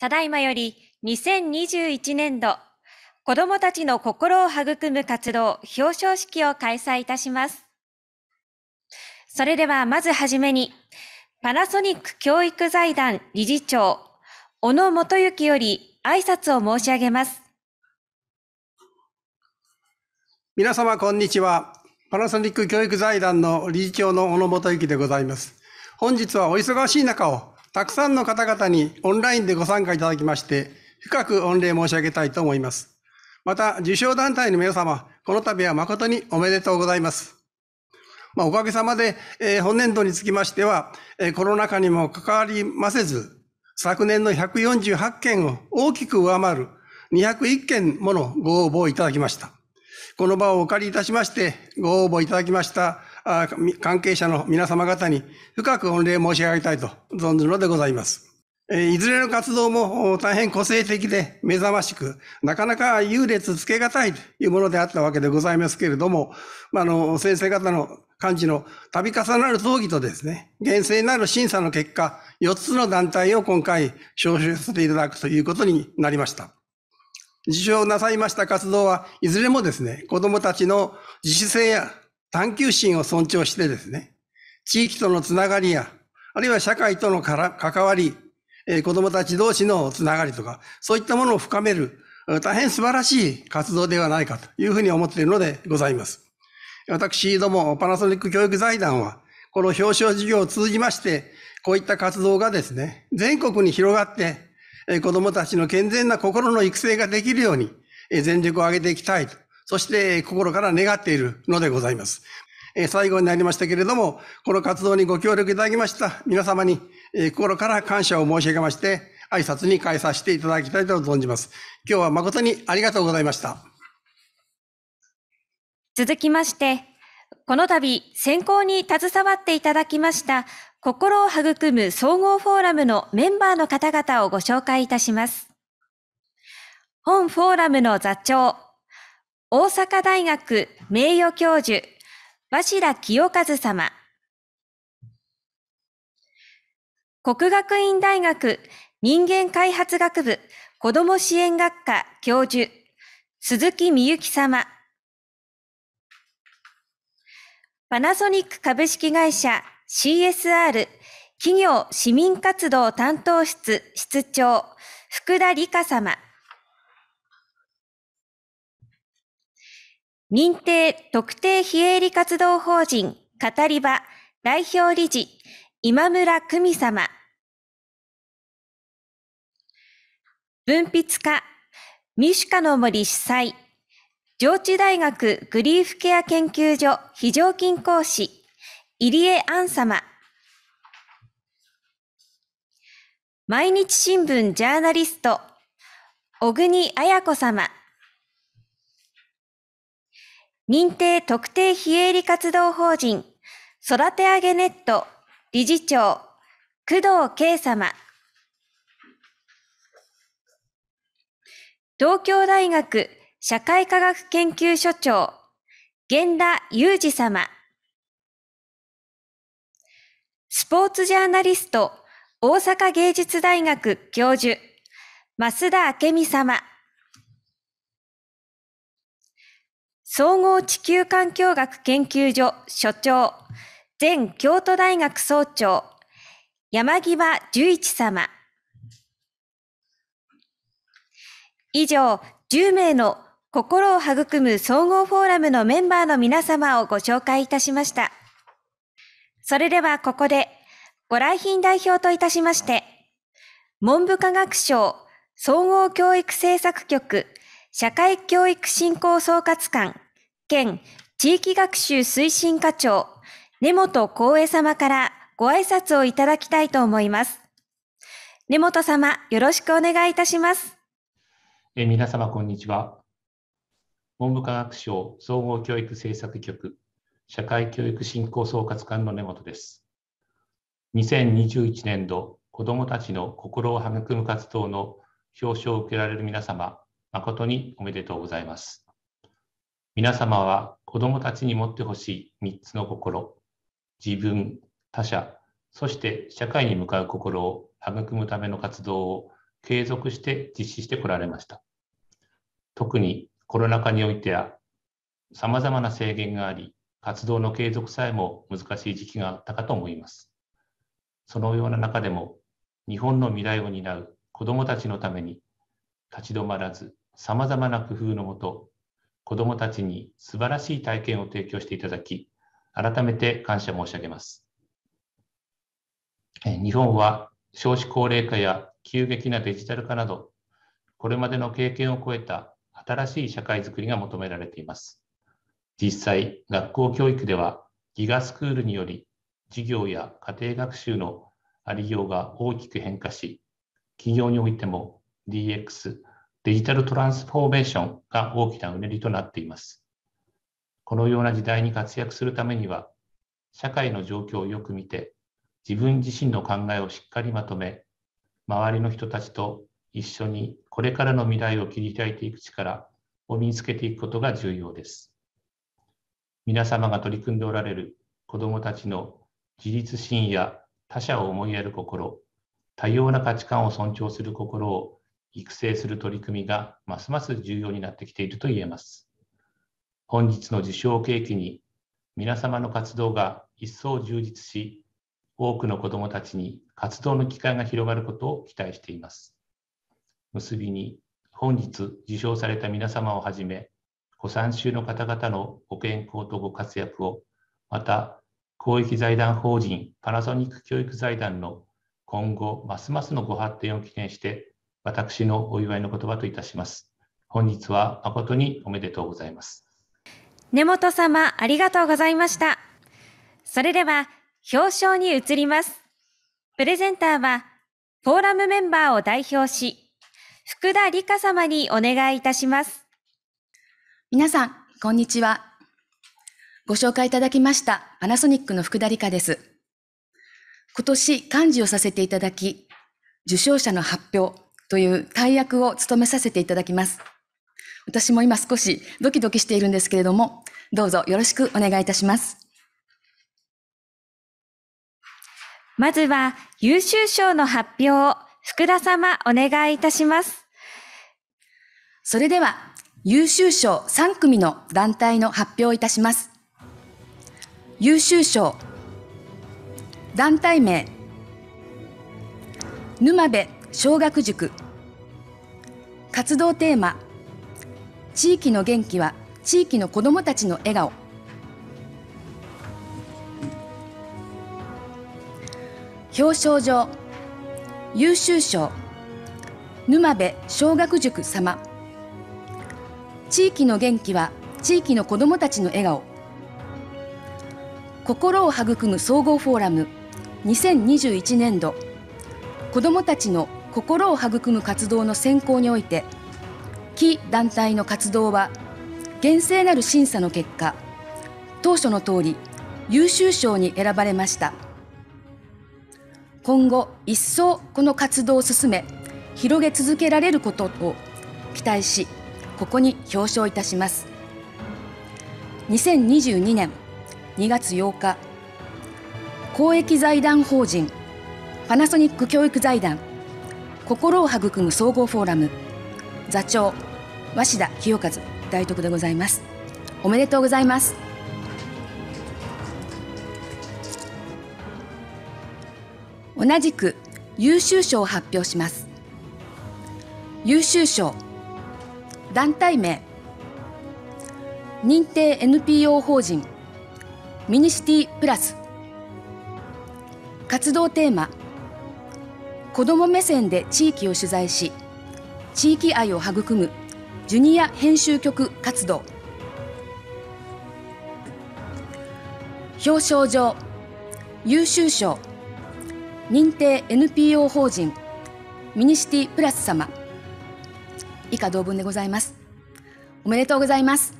ただいまより2021年度子どもたちの心を育む活動表彰式を開催いたします。それではまずはじめに、パナソニック教育財団理事長、小野元幸より挨拶を申し上げます。皆様こんにちは。パナソニック教育財団の理事長の小野元幸でございます。本日はお忙しい中をたくさんの方々にオンラインでご参加いただきまして、深く御礼申し上げたいと思います。また、受賞団体の皆様、この度は誠におめでとうございます。まあ、おかげさまで、えー、本年度につきましては、えー、コロナ禍にも関わりませず、昨年の148件を大きく上回る201件ものご応募いただきました。この場をお借りいたしまして、ご応募いただきました関係者の皆様方に深く御礼申し上げたいと存ずるのでございます。いずれの活動も大変個性的で目覚ましく、なかなか優劣つけがたいというものであったわけでございますけれども、あの、先生方の幹事の度重なる討議とですね、厳正なる審査の結果、4つの団体を今回招集させていただくということになりました。受賞なさいました活動はいずれもですね、子供たちの自主性や探求心を尊重してですね、地域とのつながりや、あるいは社会とのから関わり、えー、子供たち同士のつながりとか、そういったものを深める、大変素晴らしい活動ではないかというふうに思っているのでございます。私どもパナソニック教育財団は、この表彰授業を通じまして、こういった活動がですね、全国に広がって、子供たちの健全な心の育成ができるように、全力を挙げていきたいとそして心から願っているのでございます。最後になりましたけれども、この活動にご協力いただきました皆様に心から感謝を申し上げまして、挨拶に変えさせていただきたいと存じます。今日は誠にありがとうございました。続きまして、この度選考に携わっていただきました心を育む総合フォーラムのメンバーの方々をご紹介いたします。本フォーラムの座長、大阪大学名誉教授、鷲田清和様。国学院大学人間開発学部子ども支援学科教授、鈴木美幸様。パナソニック株式会社 CSR 企業市民活動担当室室長、福田理香様。認定特定非営利活動法人語り場代表理事今村久美様文筆家民主化の森主催上智大学グリーフケア研究所非常勤講師入江杏様毎日新聞ジャーナリスト小国綾子様認定特定非営利活動法人育て上げネット理事長工藤圭様東京大学社会科学研究所長源田裕二様スポーツジャーナリスト大阪芸術大学教授増田明美様総合地球環境学研究所所長、前京都大学総長、山際十一様。以上、10名の心を育む総合フォーラムのメンバーの皆様をご紹介いたしました。それではここで、ご来賓代表といたしまして、文部科学省総合教育政策局社会教育振興総括官県地域学習推進課長、根本光栄様からご挨拶をいただきたいと思います。根本様、よろしくお願いいたします。え皆様、こんにちは。文部科学省総合教育政策局社会教育振興総括官の根本です。2021年度、子どもたちの心を育む活動の表彰を受けられる皆様、誠におめでとうございます。皆様は子どもたちに持ってほしい3つの心、自分、他者、そして社会に向かう心を育むための活動を継続して実施してこられました。特にコロナ禍においては、さまざまな制限があり、活動の継続さえも難しい時期があったかと思います。そのような中でも、日本の未来を担う子どもたちのために、立ち止まらず、さまざまな工夫のもと、子どもたちに素晴らしい体験を提供していただき、改めて感謝申し上げます。日本は少子高齢化や急激なデジタル化など、これまでの経験を超えた新しい社会づくりが求められています。実際、学校教育ではギガスクールにより授業や家庭学習のありようが大きく変化し、企業においても DX、デジタルトランスフォーメーションが大きなうねりとなっています。このような時代に活躍するためには、社会の状況をよく見て、自分自身の考えをしっかりまとめ、周りの人たちと一緒にこれからの未来を切り開いていく力を身につけていくことが重要です。皆様が取り組んでおられる子どもたちの自立心や他者を思いやる心、多様な価値観を尊重する心を育成する取り組みがますます重要になってきていると言えます。本日の受賞を契機に皆様の活動が一層充実し、多くの子どもたちに活動の機会が広がることを期待しています。結びに、本日受賞された皆様をはじめ、ご参集の方々のご健康とご活躍を、また、公益財団法人パナソニック教育財団の今後、ますますのご発展を記念して、私のお祝いの言葉といたします。本日は誠におめでとうございます。根本様、ありがとうございました。それでは、表彰に移ります。プレゼンターは、フォーラムメンバーを代表し、福田理香様にお願いいたします。皆さん、こんにちは。ご紹介いただきましたパナソニックの福田理香です。今年幹事をさせていただき、受賞者の発表、という大役を務めさせていただきます。私も今少しドキドキしているんですけれども、どうぞよろしくお願いいたします。まずは優秀賞の発表を福田様お願いいたします。それでは優秀賞3組の団体の発表いたします。優秀賞団体名沼辺小学塾活動テーマ地域の元気は地域の子どもたちの笑顔表彰状優秀賞沼部小学塾様地域の元気は地域の子どもたちの笑顔心を育む総合フォーラム2021年度子どもたちの心を育む活動の選考において非団体の活動は厳正なる審査の結果当初の通り優秀賞に選ばれました今後一層この活動を進め広げ続けられることを期待しここに表彰いたします2022年2月8日公益財団法人パナソニック教育財団心を育む総合フォーラム座長鷲田清和大徳でございますおめでとうございます同じく優秀賞を発表します優秀賞団体名認定 NPO 法人ミニシティプラス活動テーマ子ども目線で地域を取材し地域愛を育むジュニア編集局活動表彰状優秀賞認定 NPO 法人ミニシティプラス様以下同文でございますおめでとうございます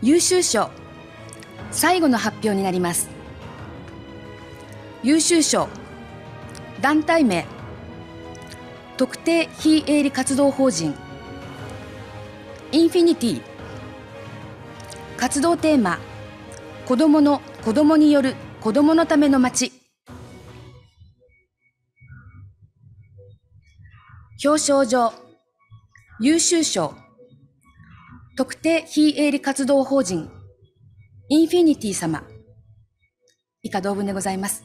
優秀賞最後の発表になります優秀賞団体名特定非営利活動法人インフィニティ活動テーマ子どもの子どもによる子どものための街表彰状優秀賞特定非営利活動法人インフィニティ様。以下同文でございます。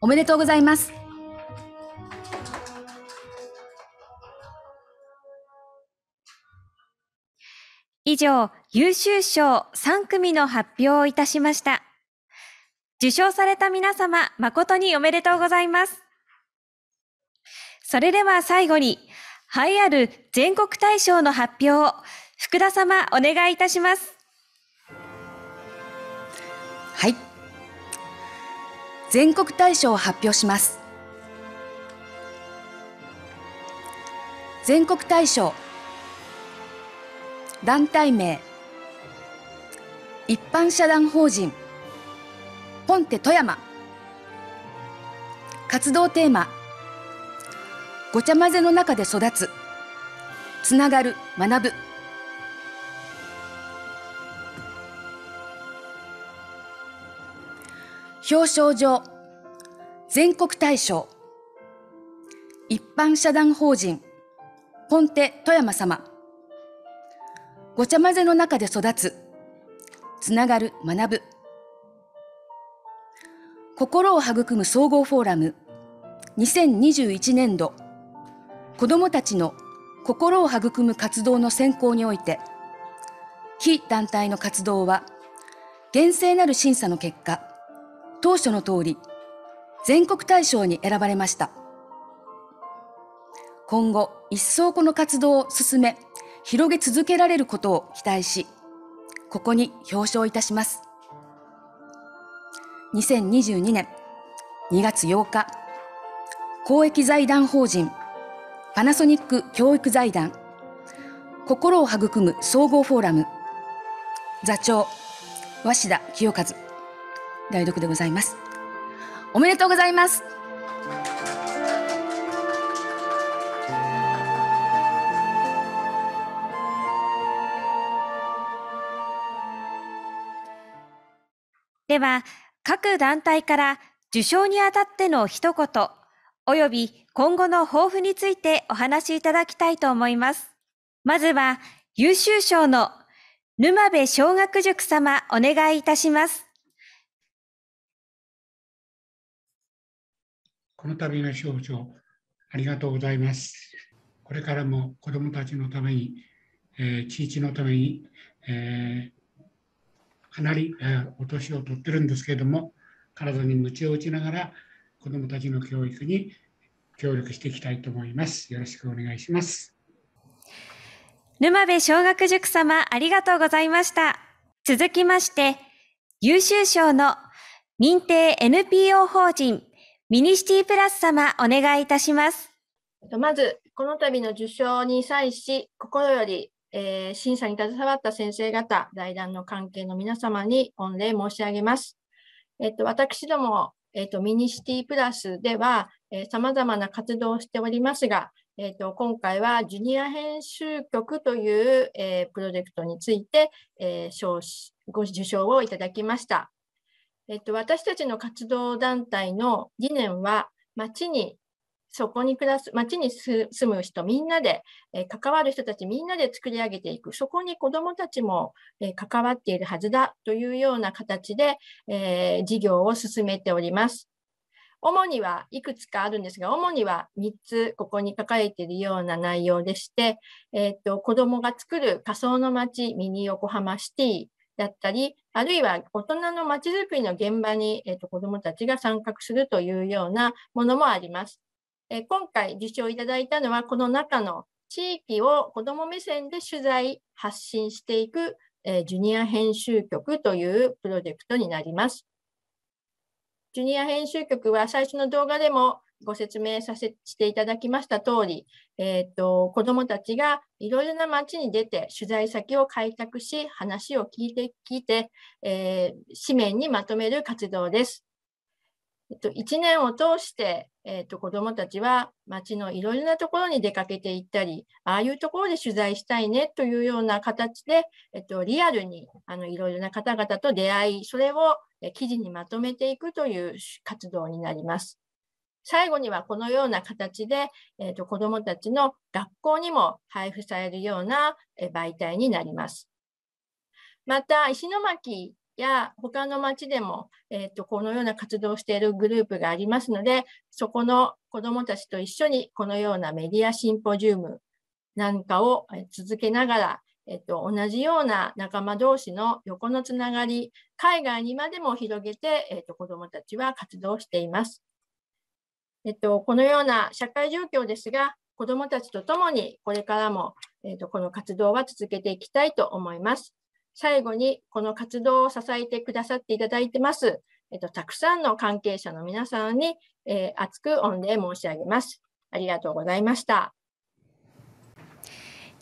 おめでとうございます。以上、優秀賞3組の発表をいたしました。受賞された皆様、誠におめでとうございます。それでは最後に、栄えある全国大賞の発表を福田様お願いいたします。はい全国大賞を発表します全国大賞団体名一般社団法人ポンテ富山活動テーマごちゃ混ぜの中で育つつながる学ぶ表彰状、全国大賞、一般社団法人、ポンテ富山様、ごちゃ混ぜの中で育つ、つながる学ぶ、心を育む総合フォーラム、2021年度、子どもたちの心を育む活動の選考において、非団体の活動は、厳正なる審査の結果、当初の通り、全国大賞に選ばれました。今後、一層この活動を進め、広げ続けられることを期待し、ここに表彰いたします。2022年2月8日、公益財団法人、パナソニック教育財団、心を育む総合フォーラム、座長、鷲田清和。代読でございますおめでとうございますでは各団体から受賞にあたっての一言および今後の抱負についてお話しいただきたいと思いますまずは優秀賞の沼部小学塾様お願いいたしますこの度の賞状、ありがとうございます。これからも子どもたちのために、えー、地域のために、えー、かなり、えー、お年を取ってるんですけれども、体に鞭を打ちながら、子どもたちの教育に協力していきたいと思います。よろしくお願いします。沼部小学塾様、ありがとうございました。続きまして、優秀賞の認定 NPO 法人ミニシティプラス様お願いいたします。まず、この度の受賞に際し、心より、えー、審査に携わった先生方、財団の関係の皆様に御礼申し上げます。えっと、私ども、えっと、ミニシティプラスでは、えー、様々な活動をしておりますが、えっと、今回はジュニア編集局という、えー、プロジェクトについて、えー、ご受賞をいただきました。えっと、私たちの活動団体の理念は、町に、そこに暮らす、町に住む人みんなで、えー、関わる人たちみんなで作り上げていく、そこに子どもたちも、えー、関わっているはずだというような形で、えー、事業を進めております。主にはいくつかあるんですが、主には3つここに書かれているような内容でして、えー、っと子どもが作る仮想の街ミニ横浜シティだったり、あるいは大人のまちづくりの現場に、えーと、子どもたちが参画するというようなものもあります。えー、今回受賞いただいたのは、この中の地域を子ども目線で取材、発信していく、えー、ジュニア編集局というプロジェクトになります。ジュニア編集局は最初の動画でもご説明させていただきました通り、えーと、子どもたちがいろいろな町に出て取材先を開拓し話を聞いて聞いて、えー、紙面にまとめる活動です。えっと、1年を通して、えっと、子どもたちは町のいろいろなところに出かけていったりああいうところで取材したいねというような形で、えっと、リアルにあのいろいろな方々と出会いそれを記事にまとめていくという活動になります。最後にはこのような形で、えーと、子どもたちの学校にも配布されるような、え媒体になります。また石巻や他の町でも、えーと、このような活動をしているグループがありますのでそこの子どもたちと一緒にこのようなメディアシンポジウムなんかを続けながら、えーと、と同じような仲間同士の横のつながり海外にまでも広げて、えー、と子どもたちは活動しています。えっと、このような社会状況ですが、子どもたちと共にこれからも、えっと、この活動は続けていきたいと思います。最後に、この活動を支えてくださっていただいてます、えっと、たくさんの関係者の皆さんに、えー、厚く御礼申し上げます。ありがとうございました。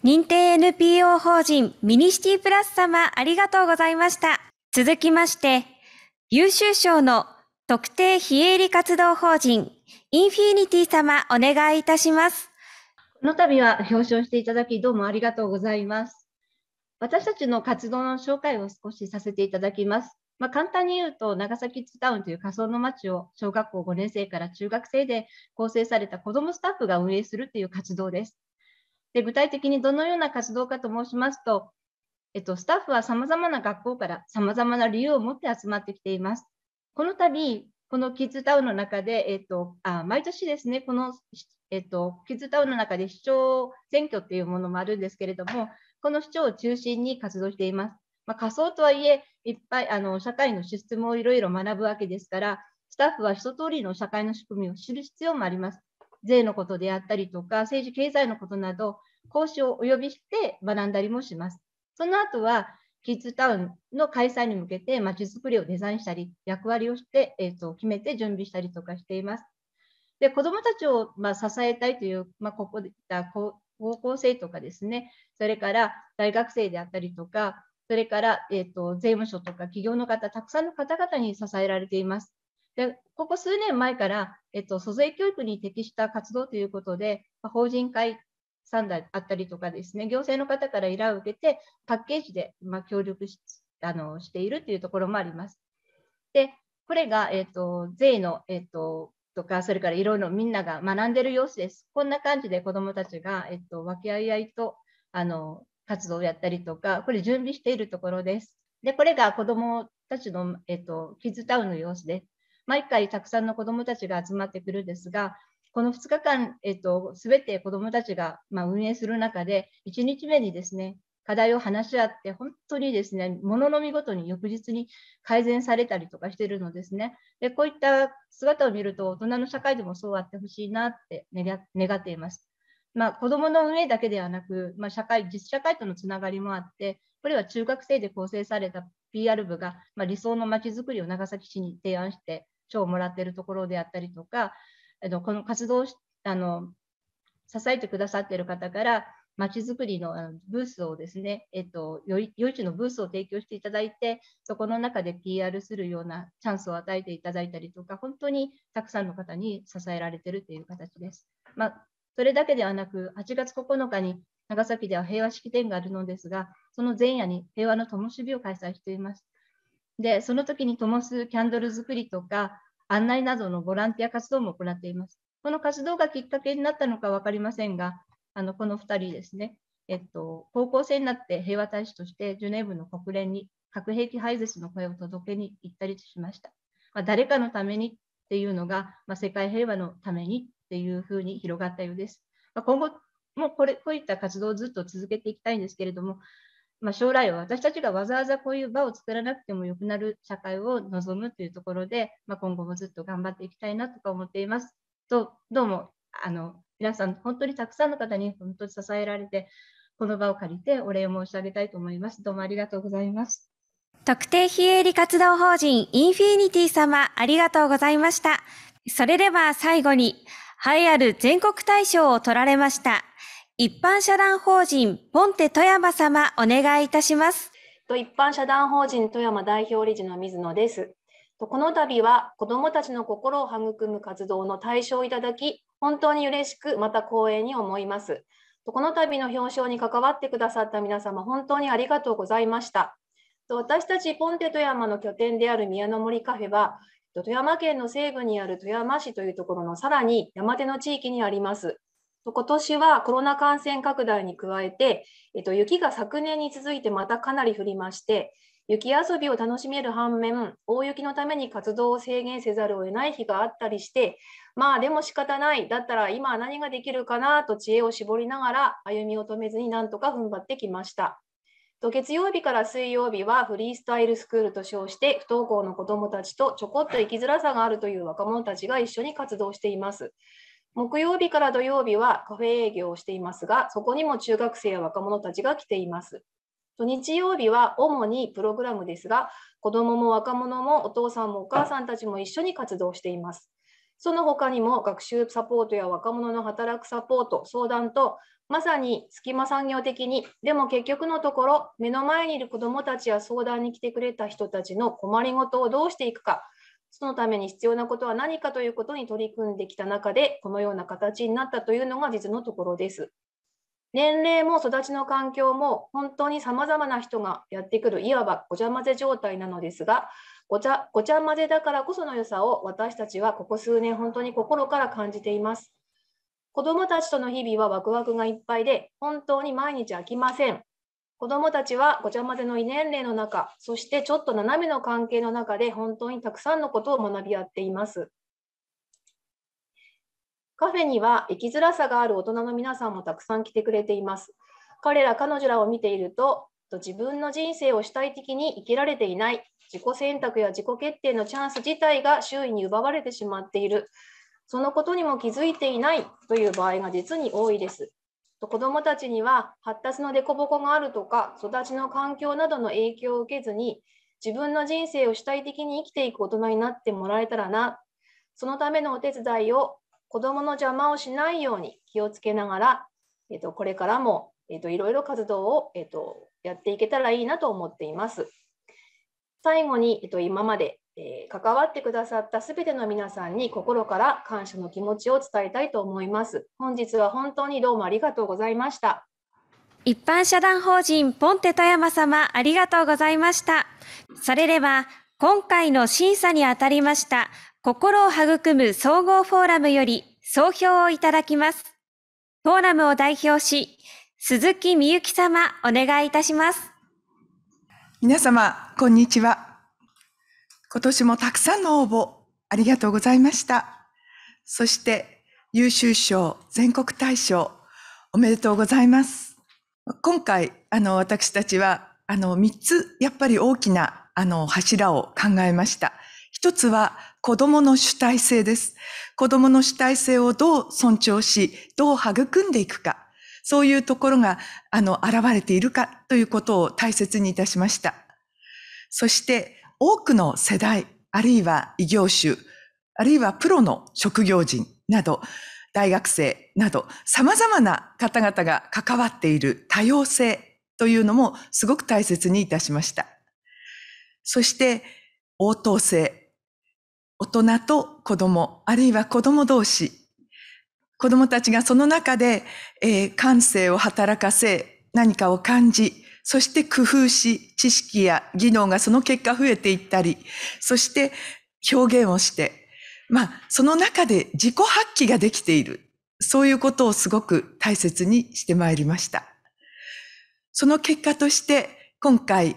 認定 NPO 法人ミニシティプラス様ありがとうございました。続きまして、優秀賞の特定非営利活動法人インフィニティ様、お願いいたします。この度は表彰していただき、どうもありがとうございます。私たちの活動の紹介を少しさせていただきます。まあ、簡単に言うと、長崎ツタウンという仮想の街を小学校5年生から中学生で構成された子どもスタッフが運営するという活動です。で具体的にどのような活動かと申しますと、えっと、スタッフはさまざまな学校からさまざまな理由を持って集まってきています。この度、このキッズタウンの中で、えっと、あ毎年ですね、この、えっと、キッズタウンの中で市長選挙っていうものもあるんですけれども、この市長を中心に活動しています。まあ、仮想とはいえ、いっぱいあの社会のシステムをいろいろ学ぶわけですから、スタッフは一通りの社会の仕組みを知る必要もあります。税のことであったりとか、政治経済のことなど、講師をお呼びして学んだりもします。その後は、キッズタウンの開催に向けてまちづくりをデザインしたり、役割をして、えーと、決めて準備したりとかしています。で子どもたちを、まあ、支えたいという、まあ、ここで言った高校生とかですね、それから大学生であったりとか、それから、えーと、と税務署とか企業の方、たくさんの方々に支えられています。でここ数年前から、えっと、租税教育に適した活動ということで、法人会さんだったりとかですね、行政の方から依頼を受けて、パッケージで、ま協力しあのしているというところもあります。で、これが、えーと、税の、えーと、とか、それからいろいろみんなが学んでる様子です。こんな感じで子どもたちが、えーと、分け合い合いとあの活動をやったりとか、これ準備しているところです。で、これが子どもたちの、えー、とキッズタウンの様子です。毎回たくさんの子どもたちが集まってくるんですが、この2日間、えっと、全て子どもたちが、ま運営する中で、1日目にですね、課題を話し合って、本当にですね、ものの見事に翌日に改善されたりとかしてるのですね。で、こういった姿を見ると、大人の社会でもそうあってほしいなって願っています。まあ、子どもの運営だけではなく、まあ、社会、実社会とのつながりもあって、これは中学生で構成された PR 部が、まあ、理想のまちづくりを長崎市に提案して、賞をもらっているところであったりとか、えっと、この活動あの支えてくださっている方からまちづくりのあのブースをですね、えっと、よい市のブースを提供していただいてそこの中で PR するようなチャンスを与えていただいたりとか本当にたくさんの方に支えられているという形です。まあ、それだけではなく8月9日に長崎では平和式典があるのですがその前夜に平和の灯火を開催しています。でその時に灯すキャンドル作りとか案内などのボランティア活動も行っています。この活動がきっかけになったのか分かりませんが、あのこの2人ですね、えっと、高校生になって平和大使としてジュネーブの国連に核兵器廃絶の声を届けに行ったりしました。まあ、誰かのためにっていうのが、まあ、世界平和のためにっていうふうに広がったようです。まあ、今後もこれこういった活動をずっと続けていきたいんですけれども、まあ、将来は私たちがわざわざこういう場を作らなくてもよくなる社会を望むというところで、まあ、今後もずっと頑張っていきたいなとか思っています。とどうもあの皆さん本当にたくさんの方に本当に支えられてこの場を借りてお礼を申し上げたいと思います。どうもありがとうございます。特定非営利活動法人インフィニティ様ありがとうございました。それでは最後に、栄えある全国大賞を取られました一般社団法人ポンテ富山様お願いいたします。と一般社団法人富山代表理事の水野です。この度は子どもたちの心を育む活動の対象をいただき、本当に嬉しく、また光栄に思います。この度の表彰に関わってくださった皆様、本当にありがとうございました。私たちポンテ富山の拠点である宮の森カフェは、富山県の西部にある富山市というところのさらに山手の地域にあります。今年はコロナ感染拡大に加えて、えっと、雪が昨年に続いてまたかなり降りまして、雪遊びを楽しめる反面、大雪のために活動を制限せざるを得ない日があったりして、まあでも仕方ない、だったら今何ができるかなと知恵を絞りながら歩みを止めずになんとか踏ん張ってきました。と月曜日から水曜日はフリースタイルスクールと称して不登校の子どもたちとちょこっと生きづらさがあるという若者たちが一緒に活動しています。木曜日から土曜日はカフェ営業をしていますが、そこにも中学生や若者たちが来ています。土日曜日は主にプログラムですが、子どもも若者もお父さんもお母さんたちも一緒に活動しています。その他にも学習サポートや若者の働くサポート、相談と、まさに隙間産業的に、でも結局のところ、目の前にいる子どもたちや相談に来てくれた人たちの困りごとをどうしていくか、そのために必要なことは何かということに取り組んできた中で、このような形になったというのが実のところです。年齢も育ちの環境も本当にさまざまな人がやってくるいわばごちゃ混ぜ状態なのですがごちゃごちゃ混ぜだからこその良さを私たちはここ数年本当に心から感じています子どもたちとの日々はワクワクがいっぱいで本当に毎日飽きません子どもたちはごちゃ混ぜの異年齢の中、そしてちょっと斜めの関係の中で本当にたくさんのことを学び合っています。カフェには生きづらさがある大人の皆さんもたくさん来てくれています。彼ら彼女らを見ていると、自分の人生を主体的に生きられていない、自己選択や自己決定のチャンス自体が周囲に奪われてしまっている、そのことにも気づいていないという場合が実に多いです。子どもたちには発達の凸凹があるとか育ちの環境などの影響を受けずに自分の人生を主体的に生きていく大人になってもらえたらなそのためのお手伝いを子どもの邪魔をしないように気をつけながら、えっとこれからも、えっといろいろ活動を、えっとやっていけたらいいなと思っています。最後に、えっと今までえー、関わってくださったすべての皆さんに心から感謝の気持ちを伝えたいと思います。本日は本当にどうもありがとうございました。一般社団法人ポンテ富山様ありがとうございました。それでは今回の審査にあたりました心を育む総合フォーラムより総評をいただきます。フォーラムを代表し鈴木みゆき様お願いいたします。皆様こんにちは。今年もたくさんの応募、ありがとうございました。そして、優秀賞、全国大賞、おめでとうございます。今回、あの、私たちは、あの、3つ、やっぱり大きな、あの、柱を考えました。一つは子供の主体性です。子供の主体性をどう尊重し、どう育んでいくか、そういうところが、あの、現れているかということを大切にいたしました。そして、多くの世代、あるいは異業種、あるいはプロの職業人など、大学生など、様々な方々が関わっている多様性というのもすごく大切にいたしました。そして、応答性。大人と子供、あるいは子供同士。子供たちがその中で、えー、感性を働かせ、何かを感じ、そして工夫し、知識や技能がその結果増えていったり、そして表現をして、まあ、その中で自己発揮ができている。そういうことをすごく大切にしてまいりました。その結果として、今回、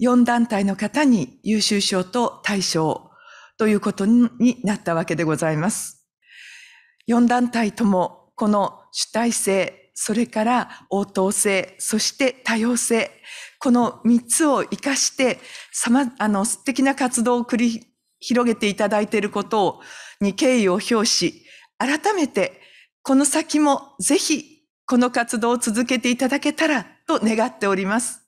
4団体の方に優秀賞と大賞ということになったわけでございます。4団体とも、この主体性、それから応答性、そして多様性。この三つを活かして、さま、あの、素敵な活動を繰り広げていただいていることを、に敬意を表し、改めて、この先もぜひ、この活動を続けていただけたらと願っております。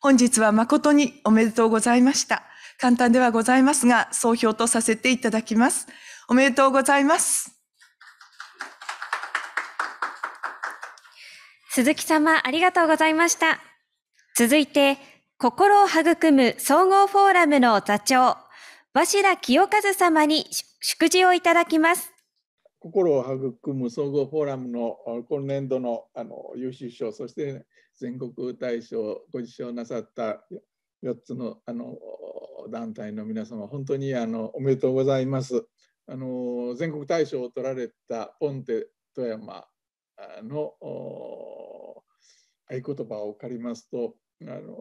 本日は誠におめでとうございました。簡単ではございますが、総評とさせていただきます。おめでとうございます。鈴木様、ありがとうございました。続いて、心を育む総合フォーラムの座長、鷲田清和様に祝辞をいただきます。心を育む総合フォーラムの今年度のあの優秀賞、そして全国大賞ご受賞なさった4つのあの団体の皆様、本当にあのおめでとうございます。あの全国大賞を取られたポンテ富山の合言葉を借りますとあの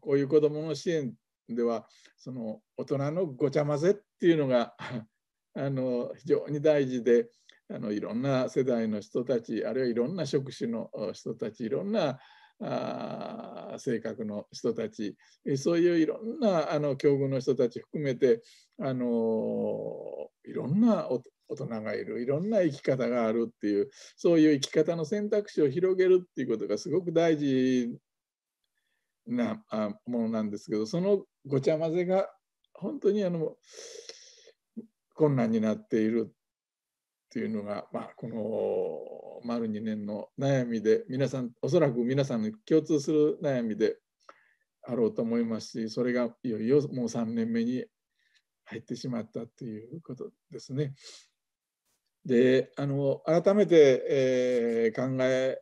こういう子どもの支援ではその大人のごちゃ混ぜっていうのが あの非常に大事であのいろんな世代の人たちあるいはいろんな職種の人たちいろんなあ性格の人たちそういういろんなあの境遇の人たち含めてあのいろんな大人がいるいろんな生き方があるっていうそういう生き方の選択肢を広げるっていうことがすごく大事なものなんですけどそのごちゃ混ぜが本当にあの困難になっているっていうのが、まあ、この丸2年の悩みで皆さんおそらく皆さんの共通する悩みであろうと思いますしそれがいよいよもう3年目に入ってしまったということですね。であの改めて、えー、考え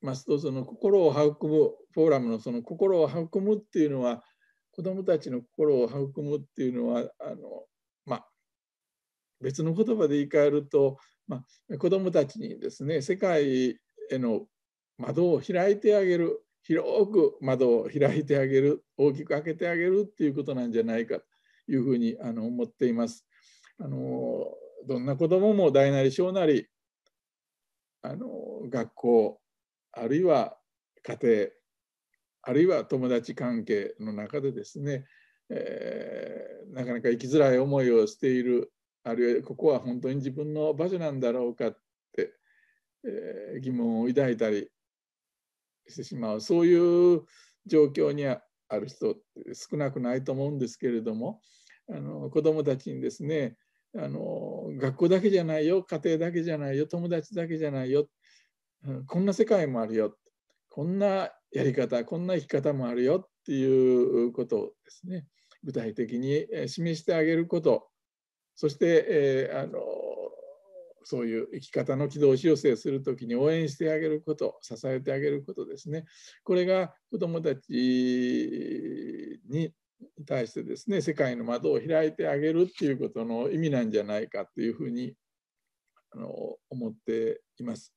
ますとその心を育むフォーラムのその心を育むっていうのは子どもたちの心を育むっていうのはあの、ま別の言葉で言い換えると、ま子どもたちにですね世界への窓を開いてあげる広く窓を開いてあげる大きく開けてあげるっていうことなんじゃないかというふうにあの思っています。あのどんな子どもも大なり小なりあの学校あるいは家庭あるいは友達関係の中でですね、えー、なかなか生きづらい思いをしているあるいはここは本当に自分の場所なんだろうかって、えー、疑問を抱いたりしてしまうそういう状況にある人って少なくないと思うんですけれどもあの子どもたちにですねあの学校だけじゃないよ家庭だけじゃないよ友達だけじゃないよ、うん、こんな世界もあるよこんなやり方こんな生き方もあるよっていうことをですね具体的に示してあげることそして、えー、あのそういう生き方の軌道修正する時に応援してあげること支えてあげることですねこれが子どもたちにに対してですね世界の窓を開いてあげるっていうことの意味なんじゃないかというふうにあの思っています。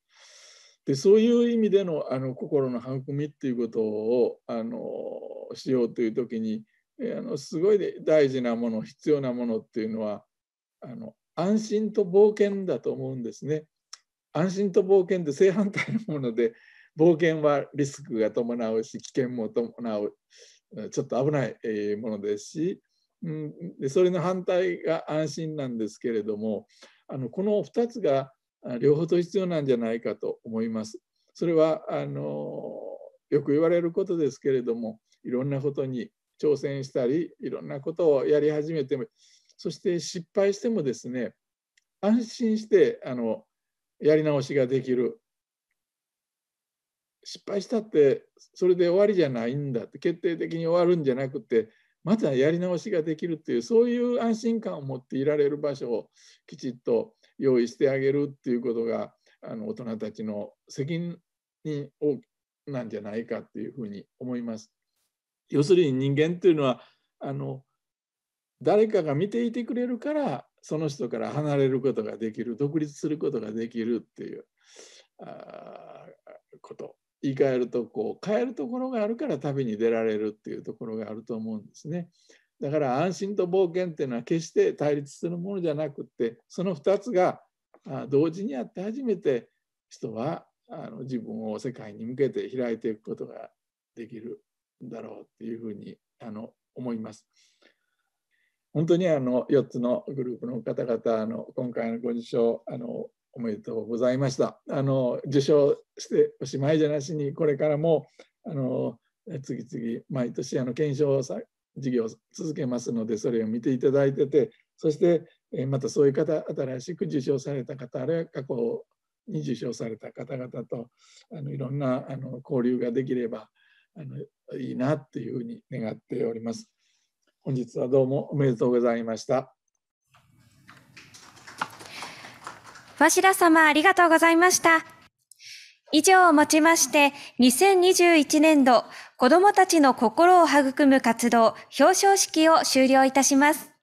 でそういう意味でのあの心の育みっていうことをあのしようという時にあのすごい大事なもの必要なものっていうのはあの安心と冒険だと思うんですね。安心と冒険って正反対のもので冒険はリスクが伴うし危険も伴うちょっと危ないものですし、うん、でそれの反対が安心なんですけれどもあのこの2つが両方と必要なんじゃないかと思います。それはあのよく言われることですけれどもいろんなことに挑戦したりいろんなことをやり始めてもそして失敗してもですね安心してあのやり直しができる失敗したってそれで終わりじゃないんだって決定的に終わるんじゃなくてまたやり直しができるっていうそういう安心感を持っていられる場所をきちっと用意してあげるっていうことがあの大人たちの責任をなんじゃないかっていうふうに思います。要するに人間っていうのはあの誰かが見ていてくれるからその人から離れることができる独立することができるっていうあこと言い換えるとこう変えるところがあるから旅に出られるっていうところがあると思うんですね。だから安心と冒険っていうのは決して対立するものじゃなくってその2つが同時にあって初めて人はあの自分を世界に向けて開いていくことができるんだろうっていうふうにあの思います。本当にあの4つのグループの方々の今回のご受賞あのおめでとうございました。あの受賞しておしまいじゃなしにこれからもあの次々毎年あの検証事業を続けますのでそれを見ていただいててそしてまたそういう方新しく受賞された方あるいは過去に受賞された方々とあのいろんなあの交流ができればあのいいなっていうふうに願っております。本日はどうもおめでとうございました。わしら様ありがとうございました。以上をもちまして、2021年度、子どもたちの心を育む活動、表彰式を終了いたします。